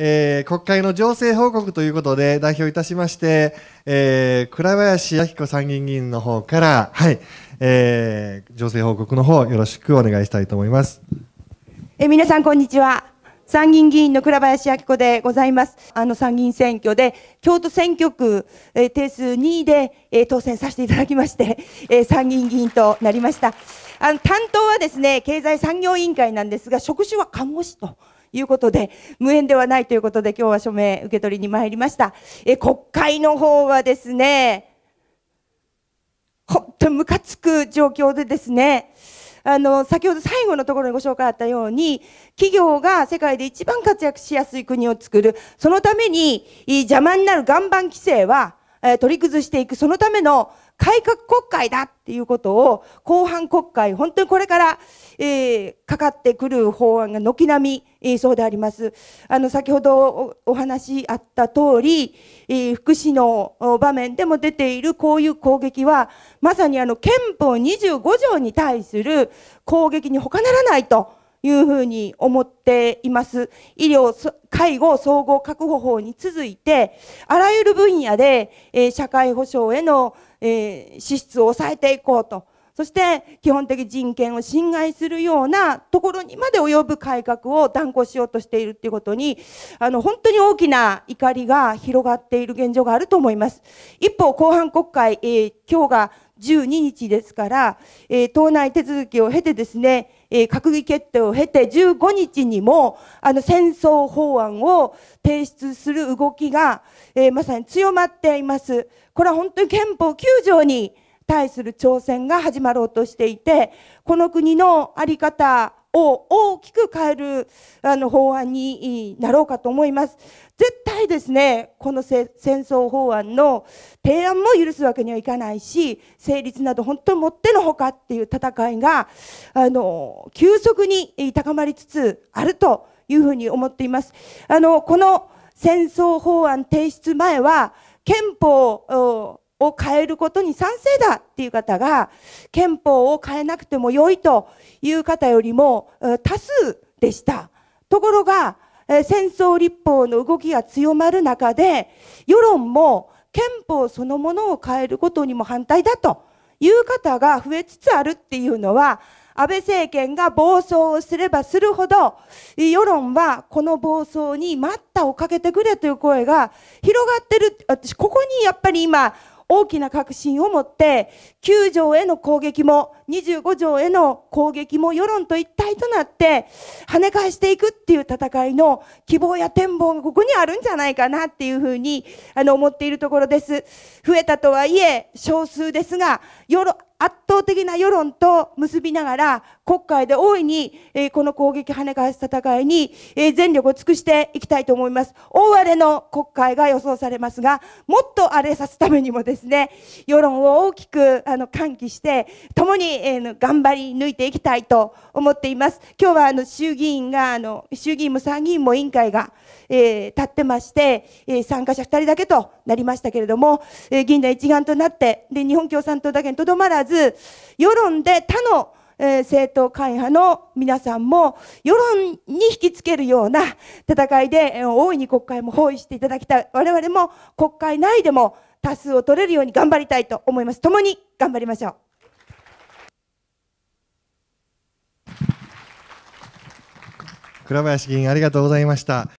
えー、国会の情勢報告ということで代表いたしまして、えー、倉林明子参議院議員の方から、はい、えー、情勢報告の方よろしくお願いしたいと思います。え皆さんこんにちは。参議院議員の倉林明子でございます。あの参議院選挙で、京都選挙区、えー、定数2位で、えー、当選させていただきまして、えー、参議院議員となりました。あの担当はですね、経済産業委員会なんですが、職種は看護師と。いうことで、無縁ではないということで、今日は署名受け取りに参りました。え国会の方はですね、本当にムカつく状況でですね、あの、先ほど最後のところにご紹介あったように、企業が世界で一番活躍しやすい国を作る、そのために邪魔になる岩盤規制はえ取り崩していく、そのための改革国会だっていうことを、後半国会、本当にこれから、えー、かかってくる法案が軒並み、えー、そうであります。あの、先ほどお話あった通り、えー、福祉の場面でも出ているこういう攻撃は、まさにあの、憲法25条に対する攻撃に他ならないと。いうふうに思っています。医療、介護総合確保法に続いて、あらゆる分野で、え社会保障への、え支出を抑えていこうと。そして基本的人権を侵害するようなところにまで及ぶ改革を断行しようとしているっていうことに、あの、本当に大きな怒りが広がっている現状があると思います。一方、後半国会、えー、今日が12日ですから、えー、党内手続きを経てですね、えー、閣議決定を経て15日にも、あの、戦争法案を提出する動きが、えまさに強まっています。これは本当に憲法9条に、対する挑戦が始まろうとしていて、この国の在り方を大きく変えるあの法案になろうかと思います。絶対ですね、この戦争法案の提案も許すわけにはいかないし、成立など本当にもってのほかっていう戦いが、あの、急速に高まりつつあるというふうに思っています。あの、この戦争法案提出前は、憲法を変えることに賛成だっていう方が憲法を変えなくても良いという方よりも多数でした。ところが戦争立法の動きが強まる中で世論も憲法そのものを変えることにも反対だという方が増えつつあるっていうのは安倍政権が暴走をすればするほど世論はこの暴走に待ったをかけてくれという声が広がってる私ここにやっぱり今大きな確信を持って、9条への攻撃も、25条への攻撃も世論と一体となって、跳ね返していくっていう戦いの希望や展望がここにあるんじゃないかなっていうふうに、あの、思っているところです。増えたとはいえ、少数ですが、圧倒的な世論と結びながら、国会で大いに、えこの攻撃跳ね返す戦いに、え全力を尽くしていきたいと思います。大荒れの国会が予想されますが、もっと荒れさすためにもですね、世論を大きくあの喚起して、共に、えー、頑張り抜いていきたいと思っています。今日はあの衆議院があの、衆議院も参議院も委員会が、えー、立ってまして、え参加者2人だけとなりましたけれども、えー、議員団一丸となって、で、日本共産党だけにとどまらず、世論で他のえー、政党会派の皆さんも世論に引きつけるような戦いで、えー、大いに国会も包囲していただきたい。我々も国会内でも多数を取れるように頑張りたいと思います。共に頑張りましょう。倉林議員ありがとうございました。